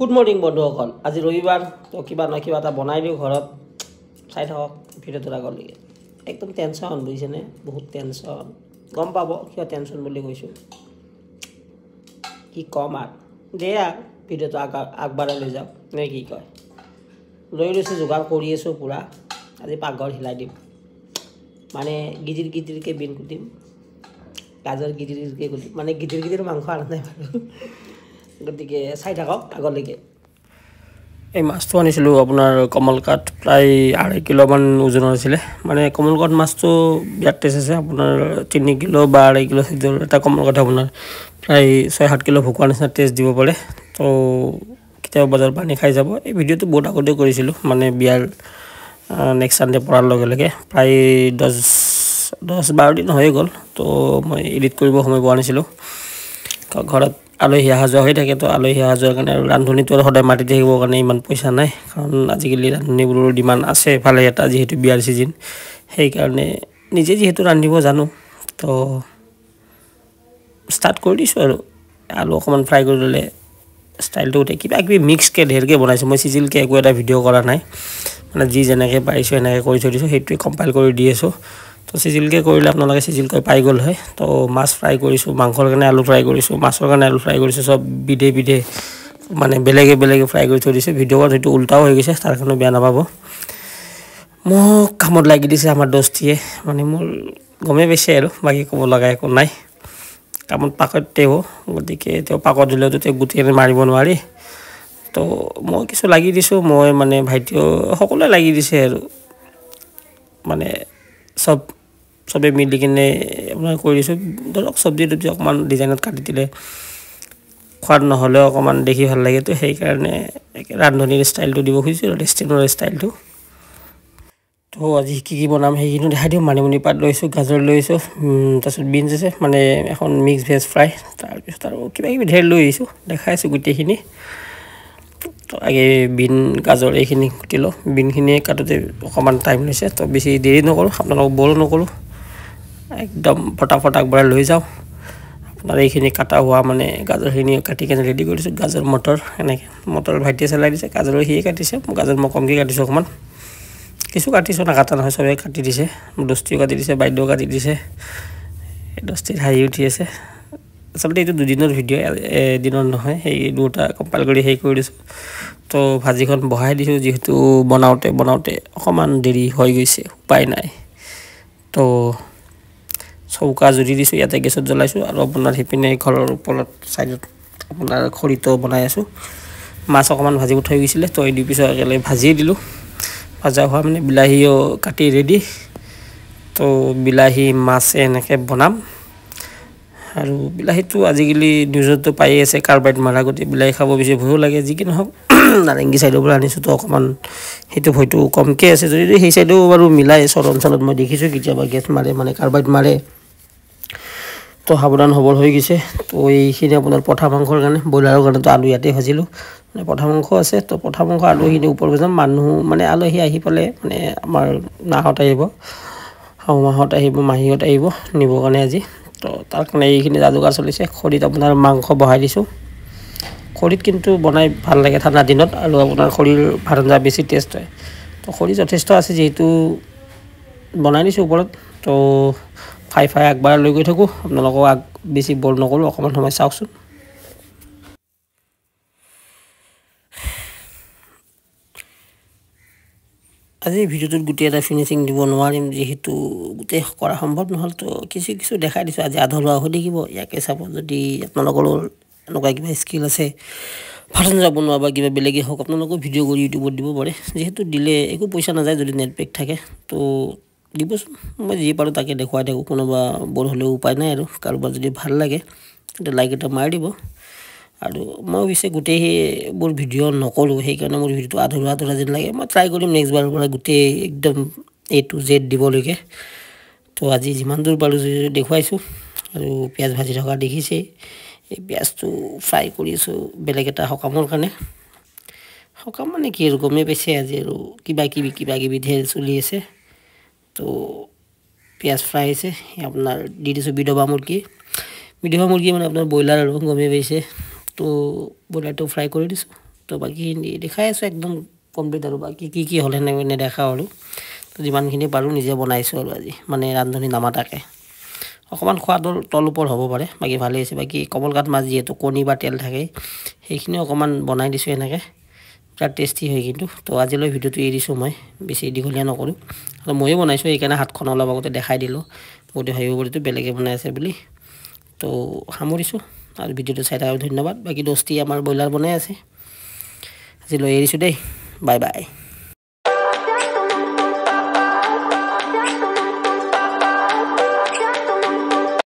good morning বন্ধুসকল আজি ৰবিবাৰ তো কিবা নহয় কিবা এটা বনাই দিওঁ ঘৰত চাই থাকক ভিডিঅ'টোৰ আগলৈকে একদম টেনশ্যন বুজিছেনে বহুত টেনশ্যন গম পাব কিয় টেনশ্যন বুলি কৈছোঁ কি ক'ম আৰু দে আৰু ভিডিঅ'টো আগ আগবঢ়াই লৈ যাওক নে কি কয় লৈ লৈছোঁ যোগাৰ কৰি আছোঁ পূৰা আজি পাকঘৰ হিলাই দিম মানে গিজিৰ গিজিৰকৈ বিন কুটিম গাজৰ গিজিৰ গিজিৰকৈ কুটিম মানে গিজিৰ গিজিৰ মাংস আনা নাই বাৰু গতিকে চাই থাকক আগলৈকে এই মাছটো আনিছিলোঁ আপোনাৰ কমল কাঠ প্ৰায় আঢ়ৈ কিলোমান ওজনৰ আছিলে মানে কমল কাঠ মাছটো বিৰাট টেষ্ট আছে আপোনাৰ তিনি কিলো বা আঢ়ৈ কিলো চাইজৰ এটা কমল কাঠ আপোনাৰ প্ৰায় ছয় সাত কিলো ভকুৱা নিচিনা টেষ্ট দিব পাৰে তো কেতিয়াবা বজাৰত পানী খাই যাব এই ভিডিঅ'টো বহুত আগতে কৰিছিলোঁ মানে বিয়াৰ নেক্সট চানডে' পৰাৰ লগে লগে প্ৰায় দহ দহ বাৰ দিন হৈ গ'ল তো মই এডিট কৰিব সময় পোৱা নাছিলোঁ ঘৰত আলহী অহা যোৱা হৈ থাকে তো আলহী অহা যোৱাৰ কাৰণে আৰু ৰান্ধনিটো আৰু সদায় মাতি থাকিবৰ কাৰণে ইমান পইচা নাই কাৰণ আজিকালি ৰান্ধনিবোৰৰ ডিমাণ্ড আছে ভালে এটা যিহেতু বিয়াৰ ছিজন সেইকাৰণে নিজে যিহেতু ৰান্ধিব জানো তো ষ্টাৰ্ট কৰি দিছোঁ আৰু আলু অকণমান ফ্ৰাই কৰি ল'লে ষ্টাইলটো উঠে কিবা কিবি মিক্সকৈ ঢেৰকৈ বনাইছোঁ মই চিজিলকৈ একো এটা ভিডিঅ' কৰা নাই মানে যি যেনেকৈ পাৰিছোঁ এনেকৈ কৰি থৈ দিছোঁ সেইটোৱে কম্পাইল কৰি দি আছোঁ তো চিজিলকৈ কৰিলে আপোনালোকে চিজিলকৈ পাই গ'ল হয় তো মাছ ফ্ৰাই কৰিছোঁ মাংসৰ কাৰণে আলু ফ্ৰাই কৰিছোঁ মাছৰ কাৰণে আলু ফ্ৰাই কৰিছোঁ চব বিধে বিধে মানে বেলেগে বেলেগে ফ্ৰাই কৰি থৈ দিছে ভিডিঅ'ত সেইটো উল্টাও হৈ গৈছে তাৰ কাৰণে বেয়া নাপাব মোক কামত লাগি দিছে আমাৰ দোষীয়ে মানে মোৰ গমেই পাইছে আৰু বাকী ক'ব লগা একো নাই কামত পাকত তেওঁ গতিকে তেওঁ পাকত দিলেতো তেওঁ গুটি এনে মাৰিব নোৱাৰি তো মই কিছু লাগি দিছোঁ মই মানে ভাইটিও সকলোৱে লাগি দিছে আৰু মানে চব চবে মিলি কিনে আপোনাৰ কৰি দিছোঁ ধৰক চব্জি তব্জি অকণমান ডিজাইনত কাটি দিলে খোৱাত নহ'লেও অকণমান দেখি ভাল লাগে তো সেইকাৰণে ৰান্ধনীৰ ষ্টাইলটো দিব খুজিছোঁ ৰেষ্টুৰেণ্টৰ ষ্টাইলটো তো আজি কি কি বনাম সেইখিনিও দেখাই দিওঁ মানিমুনি পাত লৈছোঁ গাজৰ লৈছোঁ তাৰপিছত বিনছ আছে মানে এখন মিক্স ভেজ ফ্ৰাই তাৰপিছত আৰু কিবা কিবি ঢেৰ লৈ আহিছোঁ দেখাইছোঁ গোটেইখিনি তো আগে বিন গাজৰ এইখিনি কুটি লওঁ বিনখিনি কাটোতে অকণমান টাইম লৈছে তো বেছি দেৰি নকৰোঁ আপোনালোকক বলো নকৰোঁ একদম ফটাফট আগবঢ়াই লৈ যাওঁ আপোনাৰ এইখিনি কাটা হোৱা মানে গাজৰখিনি কাটি কেনে ৰেডি কৰি দিছোঁ গাজৰ মটৰ এনেকৈ মটৰ ভাইটিয়ে চেলাই দিছে গাজৰ সিয়ে কাটিছে গাজৰ মই কমকৈ কাটিছোঁ অকণমান কিছু কাটিছোঁ নাকাটা নহয় চবেই কাটি দিছে দস্তিও কাটি দিছে বাইদেউ কাটি দিছে দস্তিত হাঁহি উঠি আছে আচলতে এইটো দুদিনৰ ভিডিঅ' এদিনৰ নহয় সেই দুটা কম্পাইল কৰি হেৰি কৰি দিছোঁ তো ভাজিখন বহাই দিছোঁ যিহেতু বনাওঁতে বনাওঁতে অকণমান দেৰি হৈ গৈছে উপায় নাই তো চৌকা জুৰি দিছোঁ ইয়াতে গেছত জ্বলাইছোঁ আৰু আপোনাৰ সেইপিনে ঘৰৰ ওপৰত ছাইডত আপোনাৰ খৰিটো বনাই আছোঁ মাছ অকণমান ভাজি পঠাই গৈছিলে তই দি পিছত একেলগে ভাজিয়ে দিলোঁ ভজা হোৱা মানে বিলাহীও কাটি ৰেডি তো বিলাহী মাছে এনেকৈ বনাম আৰু বিলাহীটো আজিকালি নিউজতো পায়ে আছে কাৰ্বাইট মাৰা গতি বিলাহী খাব বেছি ভয়ো লাগে যি কি নহওক নাৰেঙ্গী চাইডৰ পৰা আনিছোঁ তো অকণমান সেইটো ভয়টো কমকৈ আছে যদি সেই চাইডেও বাৰু মিলাই চৰণ অঞ্চলত মই দেখিছোঁ কেতিয়াবা গেছ মাৰে মানে কাৰ্বাইট মাৰে যথেষ্ট সাৱধান হ'ব হৈ গৈছে তো এইখিনি আপোনাৰ পঠা মাংসৰ কাৰণে ব্ৰইলাৰৰ কাৰণেতো আলু ইয়াতে সাজিলোঁ মানে পঠা মাংস আছে তো পঠা মাংস আলুখিনি ওপৰ বজাম মানুহ মানে আলহী আহি পেলাই মানে আমাৰ নাহত আহিব শাহু মাহত আহিব মাহীহঁত আহিব নিবৰ কাৰণে আজি তো তাৰ কাৰণে এইখিনি যা যোগাৰ চলিছে খৰিত আপোনাৰ মাংস বহাই দিছোঁ খৰিত কিন্তু বনাই ভাল লাগে ঠাণ্ডা দিনত আৰু আপোনাৰ খৰিৰ ভাত আঞ্জা বেছি টেষ্ট হয় তো খৰি যথেষ্ট আছে যিহেতু বনাই দিছোঁ ওপৰত তো ফাই ফাই আগবাৰ লৈ গৈ থাকোঁ আপোনালোকক আগ বেছি বল নকৰোঁ অকণমান সময় চাওকচোন আজি ভিডিঅ'টোত গোটেই এটা ফিনিচিং দিব নোৱাৰিম যিহেতু গোটেই কৰা সম্ভৱ নহ'ল তো কিছু কিছু দেখাই দিছোঁ আজি আধৰুৱা হৈ থাকিব ইয়াকে চাব যদি আপোনালোকৰো এনেকুৱা কিবা স্কিল আছে ভাষণ যাব নোৱাৰা বা কিবা বেলেগেই হওক আপোনালোকেও ভিডিঅ' কৰি ইউটিউবত দিব পাৰে যিহেতু দিলে একো পইচা নাযায় যদি নেটপেক থাকে তো দিবচোন মই যি পাৰোঁ তাকে দেখুৱাই থাকোঁ কোনোবা বৰ হ'লেও উপায় নাই আৰু কাৰোবাৰ যদি ভাল লাগে তেতিয়া লাইক এটা মাৰি দিব আৰু মই অৱশ্যে গোটেই সেইবোৰ ভিডিঅ' নকৰোঁ সেইকাৰণে মোৰ ভিডিঅ'টো আধৰুৱা আধৰুৱা যেন লাগে মই ট্ৰাই কৰিম নেক্সটবাৰৰ পৰা গোটেই একদম এ টু জেড দিবলৈকে তো আজি যিমান দূৰ পাৰোঁ যদি দেখুৱাইছোঁ আৰু পিঁয়াজ ভাজি থকা দেখিছেই এই পিঁয়াজটো ফ্ৰাই কৰিছোঁ বেলেগ এটা সকামৰ কাৰণে সকাম মানে কি আৰু গমেই পাইছে আজি আৰু কিবা কিবি কিবা কিবি ঢেৰ চলি আছে তো পিঁয়াজ ফ্ৰাই হৈছে আপোনাৰ দি দিছোঁ বিধৱা মুৰ্গী বিধৱা মুৰ্গী মানে আপোনাৰ ব্ৰইলাৰ আৰু গমে পাইছে তো ব্ৰইলাৰটো ফ্ৰাই কৰি দিছোঁ তো বাকীখিনি দেখাই আছোঁ একদম কমপ্লিট আৰু বাকী কি কি হ'ল সেনেকৈ নেদেখা আৰু তো যিমানখিনি পাৰোঁ নিজে বনাইছোঁ আৰু আজি মানে ৰান্ধনি নামাতাকে অকণমান সোৱাদৰ তল ওপৰ হ'ব পাৰে বাকী ভালেই হৈছে বাকী কমল কাঠ মাছ যিহেতু কণী বা তেল থাকে সেইখিনিও অকণমান বনাই দিছোঁ এনেকৈ বিৰাট টেষ্টি হয় কিন্তু তো আজিলৈ ভিডিঅ'টো এৰি দিছোঁ মই বেছি দীঘলীয়া নকৰোঁ আৰু ময়ো বনাইছোঁ সেইকাৰণে হাতখন অলপ আগতে দেখাই দিলোঁ বহুত ভাবিব পাৰিতো বেলেগে বনাই আছে বুলি তো সামৰিছোঁ আৰু ভিডিঅ'টো চাই থাকিব ধন্যবাদ বাকী দোষটি আমাৰ ব্ৰইলাৰ বনাই আছে আজিলৈ এৰিছোঁ দেই বাই বাই